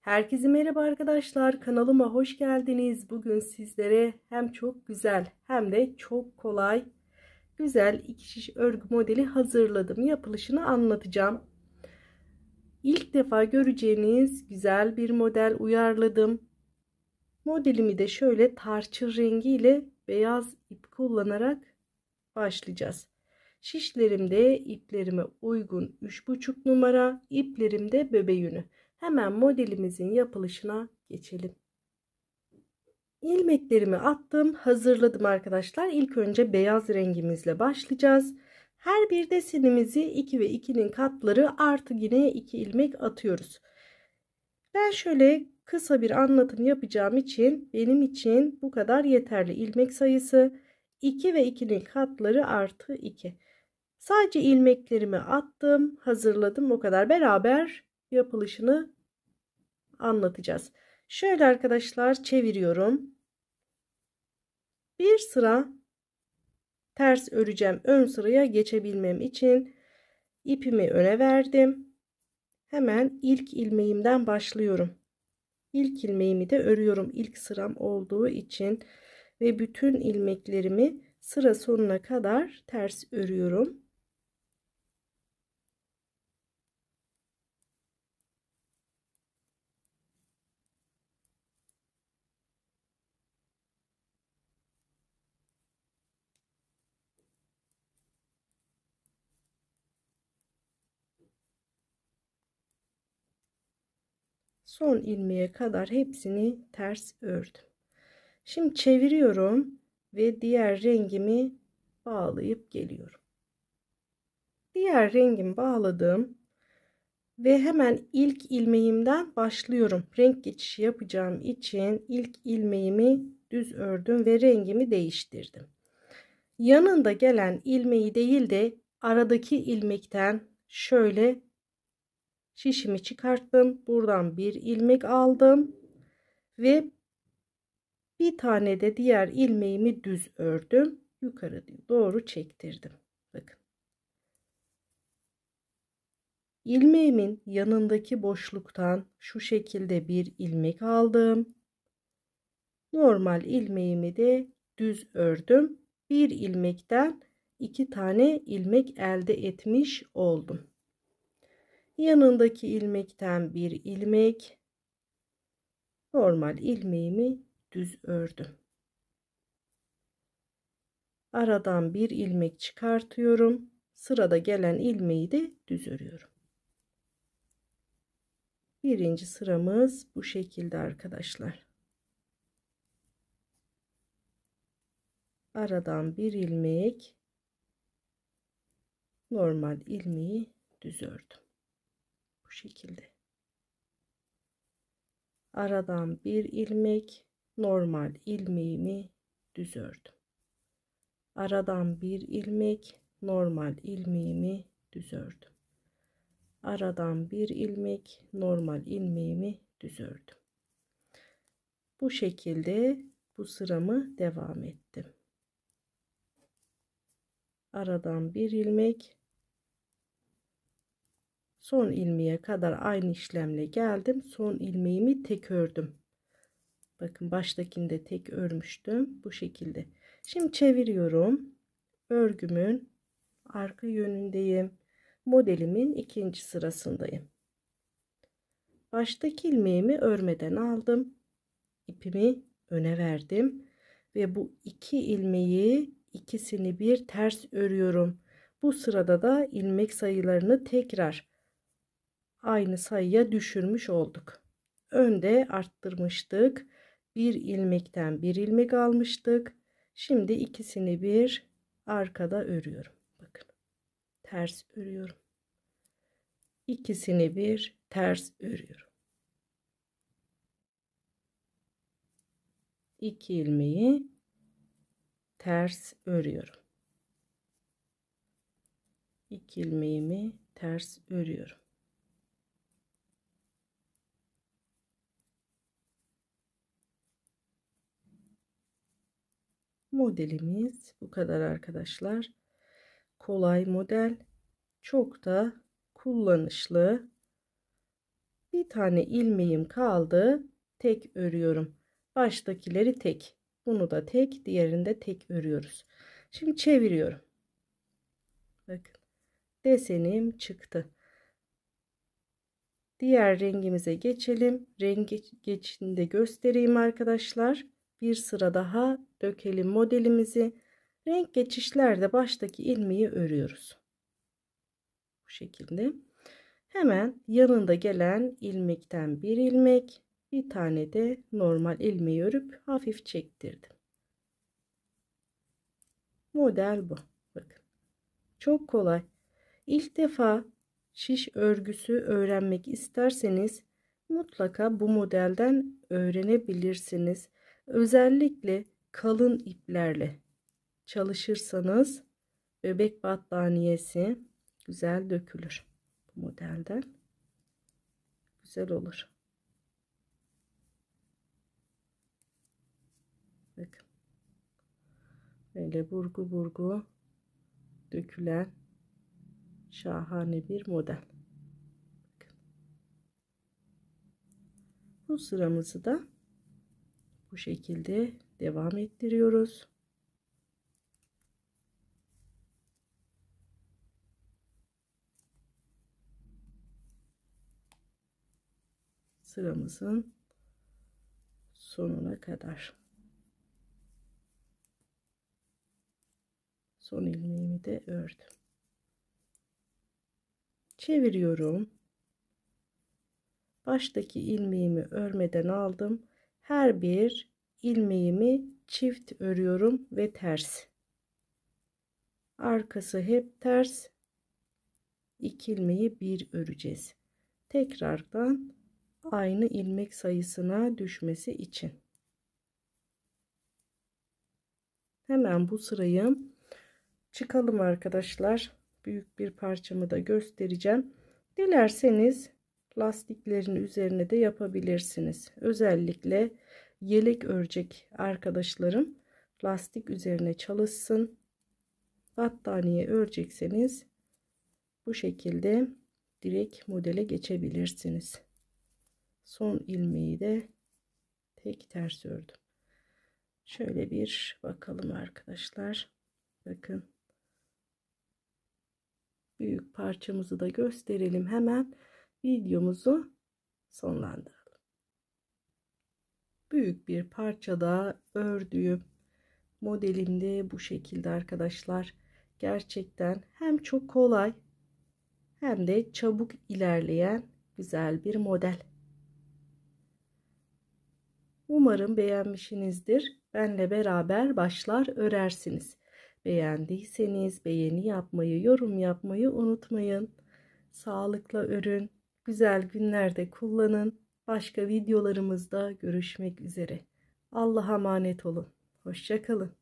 Herkese merhaba arkadaşlar. Kanalıma hoş geldiniz. Bugün sizlere hem çok güzel hem de çok kolay güzel iki şiş örgü modeli hazırladım. Yapılışını anlatacağım. İlk defa göreceğiniz güzel bir model uyarladım. Modelimi de şöyle tarçın rengi ile beyaz ip kullanarak başlayacağız. Şişlerimde iplerime uygun 3,5 numara, iplerimde bebe yünü. Hemen modelimizin yapılışına geçelim. İlmeklerimi attım, hazırladım arkadaşlar. İlk önce beyaz rengimizle başlayacağız. Her bir desenimizi 2 ve 2'nin katları artı yine 2 ilmek atıyoruz. Ben şöyle kısa bir anlatım yapacağım için benim için bu kadar yeterli ilmek sayısı 2 ve 2'nin katları artı 2. Sadece ilmeklerimi attım, hazırladım o kadar beraber yapılışını anlatacağız. Şöyle arkadaşlar çeviriyorum. Bir sıra ters öreceğim. Ön sıraya geçebilmem için ipimi öne verdim. Hemen ilk ilmeğimden başlıyorum. İlk ilmeğimi de örüyorum. İlk sıram olduğu için ve bütün ilmeklerimi sıra sonuna kadar ters örüyorum. son ilmeğe kadar hepsini ters ördüm. Şimdi çeviriyorum ve diğer rengimi bağlayıp geliyorum. Diğer rengimi bağladım ve hemen ilk ilmeğimden başlıyorum. Renk geçişi yapacağım için ilk ilmeğimi düz ördüm ve rengimi değiştirdim. Yanında gelen ilmeği değil de aradaki ilmekten şöyle şişimi çıkarttım. Buradan bir ilmek aldım. Ve bir tane de diğer ilmeğimi düz ördüm. Yukarı doğru çektirdim. Bakın. Ilmeğimin yanındaki boşluktan şu şekilde bir ilmek aldım. Normal ilmeğimi de düz ördüm. Bir ilmekten iki tane ilmek elde etmiş oldum yanındaki ilmekten bir ilmek normal ilmeğimi düz ördüm aradan bir ilmek çıkartıyorum sırada gelen ilmeği de düz örüyorum birinci sıramız bu şekilde arkadaşlar aradan bir ilmek normal ilmeği düz ördüm bu şekilde aradan bir ilmek normal ilmeğimi düz ördüm aradan bir ilmek normal ilmeğimi düz ördüm aradan bir ilmek normal ilmeğimi düz ördüm bu şekilde bu sıramı devam ettim aradan bir ilmek son ilmeğe kadar aynı işlemle geldim son ilmeğimi tek ördüm bakın baştakinde tek örmüştüm bu şekilde şimdi çeviriyorum örgümün arka yönündeyim modelimin ikinci sırasındayım baştaki ilmeğimi örmeden aldım ipimi öne verdim ve bu iki ilmeği ikisini bir ters örüyorum bu sırada da ilmek sayılarını tekrar aynı sayıya düşürmüş olduk. Önde arttırmıştık. Bir ilmekten bir ilmek almıştık. Şimdi ikisini bir arkada örüyorum. Bakın ters örüyorum. İkisini bir ters örüyorum. İki ilmeği ters örüyorum. İki ilmeğimi ters örüyorum. modelimiz bu kadar arkadaşlar. Kolay model. Çok da kullanışlı. Bir tane ilmeğim kaldı. Tek örüyorum. Baştakileri tek. Bunu da tek, diğerinde tek örüyoruz. Şimdi çeviriyorum. Bakın. Desenim çıktı. Diğer rengimize geçelim. Rengi geçinde göstereyim arkadaşlar bir sıra daha dökelim modelimizi. Renk geçişlerde baştaki ilmeği örüyoruz. Bu şekilde. Hemen yanında gelen ilmekten bir ilmek, bir tane de normal ilmeği örüp hafif çektirdim. Model bu. Bakın. Çok kolay. İlk defa şiş örgüsü öğrenmek isterseniz mutlaka bu modelden öğrenebilirsiniz. Özellikle kalın iplerle çalışırsanız bebek battaniyesi güzel dökülür bu modelden. Güzel olur. Bakın. Böyle burgu burgu dökülen şahane bir model. Bakın. Bu sıramızı da bu şekilde devam ettiriyoruz. sıramızın sonuna kadar. Son ilmeğimi de ördüm. Çeviriyorum. Baştaki ilmeğimi örmeden aldım her bir ilmeğimi çift örüyorum ve ters arkası hep ters iki ilmeği bir öreceğiz tekrardan aynı ilmek sayısına düşmesi için hemen bu sırayı çıkalım arkadaşlar büyük bir parçamı da göstereceğim dilerseniz lastiklerin üzerine de yapabilirsiniz. Özellikle yelek örecek arkadaşlarım lastik üzerine çalışsın. Battaniye örecekseniz bu şekilde direkt modele geçebilirsiniz. Son ilmeği de tek ters ördüm. Şöyle bir bakalım arkadaşlar. Bakın. Büyük parçamızı da gösterelim hemen videomuzu sonlandıralım. Büyük bir parçada ördüğüm modelimde bu şekilde arkadaşlar. Gerçekten hem çok kolay hem de çabuk ilerleyen güzel bir model. Umarım beğenmişsinizdir. Benle beraber başlar örersiniz. Beğendiyseniz beğeni yapmayı, yorum yapmayı unutmayın. Sağlıkla örün güzel günlerde kullanın. Başka videolarımızda görüşmek üzere. Allah'a emanet olun. Hoşçakalın.